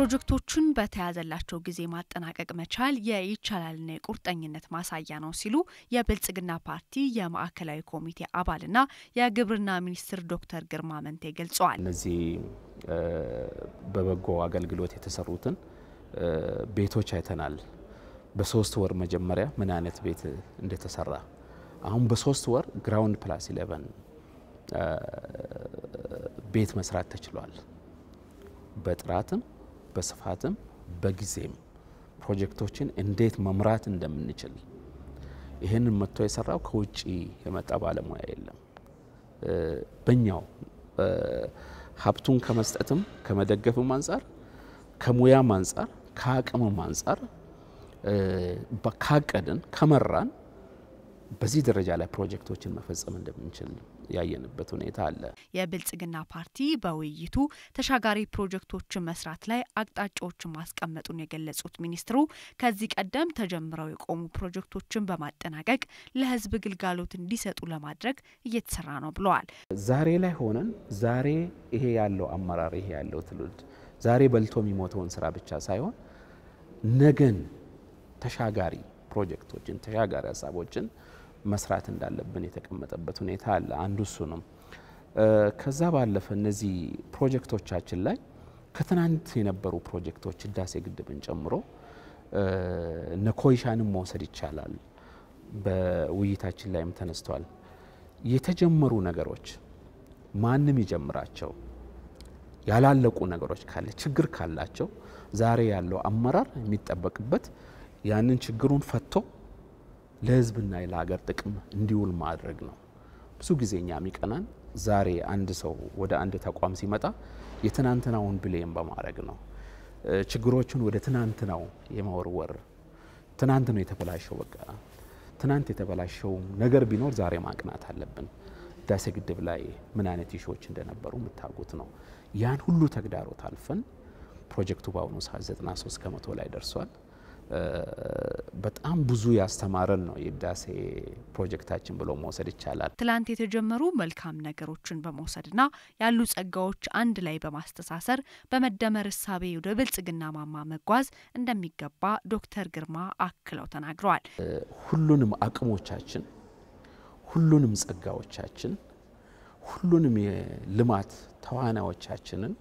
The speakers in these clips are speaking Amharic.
ፕሮጀክቶቹን በተያዘላቸው ጊዜ ማጠናቀቅ መቻል የይቻላልና የቁርጠኝነት ማሳያ ነው ሲሉ የብልጽግና ፓርቲ የማዕከላዊ ኮሚቴ አባልና የግብርና ሚኒስትር ዶክተር ግርማ መንቴ ገልጸዋል። እነዚህ በበጎ አገልግሎት የተሰሩትን ቤቶች አይተናል። በሶስት ወር መጀመሪያ ምን አይነት ቤት እንደተሰራ አሁን በሶስት ወር ግራውንድ ፕላስ ኢለቨን ቤት መስራት ተችሏል በጥራትም በስፋትም በጊዜም ፕሮጀክቶችን እንዴት መምራት እንደምንችል ይህንን መጥቶ የሰራው ከውጭ የመጣ ባለሙያ የለም። በኛው ሀብቱን ከመስጠትም ከመደገፍም አንጻር ከሙያም አንጻር ከአቅምም አንጻር ካቀድን ከመራን በዚህ ደረጃ ላይ ፕሮጀክቶችን መፈጸም እንደምንችል ያየንበት ሁኔታ አለ። የብልጽግና ፓርቲ በውይይቱ ተሻጋሪ ፕሮጀክቶችን መስራት ላይ አቅጣጫዎችን ማስቀመጡን የገለጹት ሚኒስትሩ ከዚህ ቀደም ተጀምረው የቆሙ ፕሮጀክቶችን በማጠናቀቅ ለሕዝብ ግልጋሎት እንዲሰጡ ለማድረግ እየተሰራ ነው ብለዋል። ዛሬ ላይ ሆነን ዛሬ ይሄ ያለው አመራር ይሄ ያለው ትውልድ ዛሬ በልቶ የሚሞተውን ስራ ብቻ ሳይሆን ነገን ተሻጋሪ ፕሮጀክቶችን ተሻጋሪ ሀሳቦችን መስራት እንዳለብን የተቀመጠበት ሁኔታ አለ። አንዱ እሱ ነው። ከዛ ባለፈ እነዚህ ፕሮጀክቶቻችን ላይ ከትናንት የነበሩ ፕሮጀክቶች ህዳሴ ግድብን ጨምሮ ነኮይሻንም መውሰድ ይቻላል። በውይይታችን ላይም ተነስቷል። የተጀመሩ ነገሮች ማንም ይጀምራቸው ያላለቁ ነገሮች ካለ ችግር ካላቸው ዛሬ ያለው አመራር የሚጠበቅበት ያንን ችግሩን ፈቶ ለህዝብና ለሀገር ጥቅም እንዲውል ማድረግ ነው። ብዙ ጊዜ እኛ የሚቀናን ዛሬ አንድ ሰው ወደ አንድ ተቋም ሲመጣ የትናንትናውን ብሌም በማድረግ ነው። ችግሮቹን ወደ ትናንትናው የመወርወር ትናንት ነው የተበላሸው። በቃ ትናንት የተበላሸው ነገር ቢኖር ዛሬ ማቅናት አለብን። ህዳሴ ግድብ ላይ ምን አይነት ኢሹዎች እንደነበሩ የምታውቁት ነው። ያን ሁሉ ተግዳሮት አልፈን ፕሮጀክቱ በአሁኑ ሰዓት 93 ከመቶ ላይ ደርሷል። በጣም ብዙ ያስተማረን ነው የህዳሴ ፕሮጀክታችን ብሎ መውሰድ ይቻላል። ትላንት የተጀመሩ መልካም ነገሮችን በመውሰድና ያሉ ጸጋዎች አንድ ላይ በማስተሳሰር በመደመር እሳቤ ወደ ብልጽግና ማማ መጓዝ እንደሚገባ ዶክተር ግርማ አክለው ተናግረዋል። ሁሉንም አቅሞቻችን፣ ሁሉንም ጸጋዎቻችን፣ ሁሉንም የልማት ተዋናዮቻችንን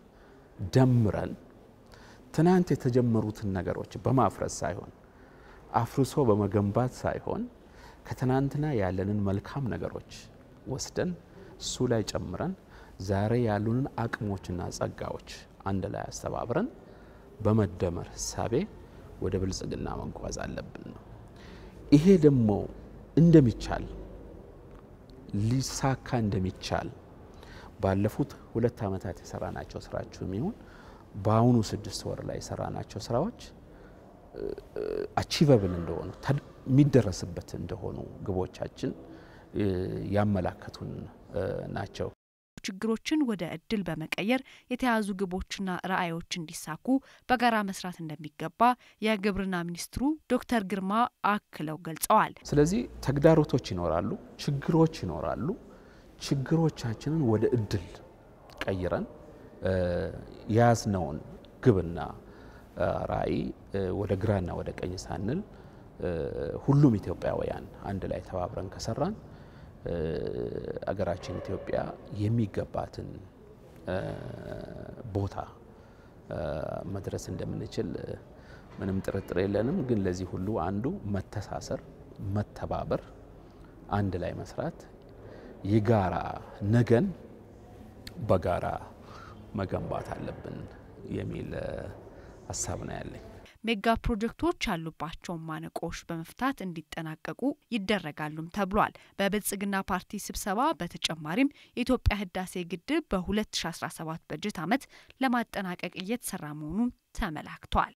ደምረን ትናንት የተጀመሩትን ነገሮች በማፍረስ ሳይሆን አፍርሶ በመገንባት ሳይሆን ከትናንትና ያለንን መልካም ነገሮች ወስደን እሱ ላይ ጨምረን ዛሬ ያሉንን አቅሞችና ጸጋዎች አንድ ላይ አስተባብረን በመደመር ህሳቤ ወደ ብልጽግና መጓዝ አለብን ነው። ይሄ ደግሞ እንደሚቻል ሊሳካ እንደሚቻል ባለፉት ሁለት ዓመታት የሰራናቸው ስራችሁ የሚሆን በአሁኑ ስድስት ወር ላይ የሰራናቸው ስራዎች አቺቨብል እንደሆኑ የሚደረስበት እንደሆኑ ግቦቻችን ያመላከቱን ናቸው። ችግሮችን ወደ እድል በመቀየር የተያዙ ግቦችና ራዕዮች እንዲሳኩ በጋራ መስራት እንደሚገባ የግብርና ሚኒስትሩ ዶክተር ግርማ አክለው ገልጸዋል። ስለዚህ ተግዳሮቶች ይኖራሉ፣ ችግሮች ይኖራሉ። ችግሮቻችንን ወደ እድል ቀይረን የያዝነውን ግብና ራዕይ ወደ ግራና ወደ ቀኝ ሳንል ሁሉም ኢትዮጵያውያን አንድ ላይ ተባብረን ከሰራን አገራችን ኢትዮጵያ የሚገባትን ቦታ መድረስ እንደምንችል ምንም ጥርጥር የለንም። ግን ለዚህ ሁሉ አንዱ መተሳሰር፣ መተባበር፣ አንድ ላይ መስራት፣ የጋራ ነገን በጋራ መገንባት አለብን የሚል ሀሳብ ነው ያለኝ። ሜጋ ፕሮጀክቶች ያሉባቸውን ማነቆዎች በመፍታት እንዲጠናቀቁ ይደረጋሉም ተብሏል። በብልጽግና ፓርቲ ስብሰባ በተጨማሪም የኢትዮጵያ ህዳሴ ግድብ በ2017 በጀት ዓመት ለማጠናቀቅ እየተሰራ መሆኑን ተመላክቷል።